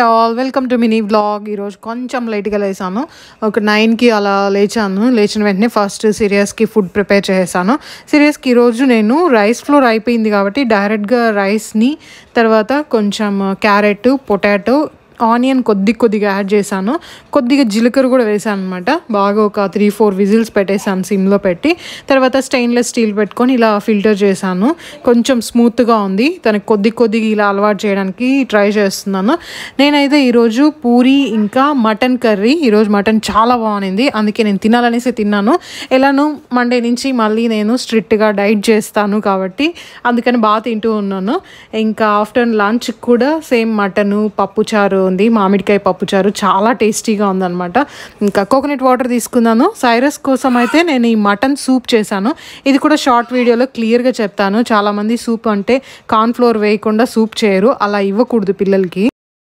hi all welcome to mini blog ఈరోజు కొంచెం లేట్గా లేచాను ఒక నైన్కి అలా లేచాను లేచిన వెంటనే ఫస్ట్ సిరియస్కి ఫుడ్ ప్రిపేర్ చేశాను సిరియస్కి ఈరోజు నేను రైస్ ఫ్లోర్ అయిపోయింది కాబట్టి డైరెక్ట్గా రైస్ని తర్వాత కొంచెం క్యారెట్ పొటాటో ఆనియన్ కొద్ది కొద్దిగా యాడ్ చేశాను కొద్దిగా జీలకర్ర కూడా వేసాను అనమాట బాగా ఒక త్రీ ఫోర్ విజిల్స్ పెట్టేశాను సిమ్లో పెట్టి తర్వాత స్టెయిన్లెస్ స్టీల్ పెట్టుకొని ఇలా ఫిల్టర్ చేశాను కొంచెం స్మూత్గా ఉంది తనకు కొద్ది కొద్దిగా ఇలా అలవాటు చేయడానికి ట్రై చేస్తున్నాను నేనైతే ఈరోజు పూరి ఇంకా మటన్ కర్రీ ఈరోజు మటన్ చాలా బాగుంది అందుకే నేను తినాలనేసి తిన్నాను ఎలానో మండే నుంచి మళ్ళీ నేను స్ట్రిక్ట్గా డైట్ చేస్తాను కాబట్టి అందుకని బాగా తింటూ ఉన్నాను ఇంకా ఆఫ్టర్నూన్ లంచ్ కూడా సేమ్ మటను పప్పుచారు ఉంది మామిడికాయ పప్పుచారు చాలా టేస్టీగా ఉందనమాట ఇంకా కోకోనట్ వాటర్ తీసుకున్నాను సైరస్ కోసం అయితే నేను ఈ మటన్ సూప్ చేశాను ఇది కూడా షార్ట్ వీడియోలో క్లియర్గా చెప్తాను చాలామంది సూప్ అంటే కార్న్ఫ్లోర్ వేయకుండా సూప్ చేయరు అలా ఇవ్వకూడదు పిల్లలకి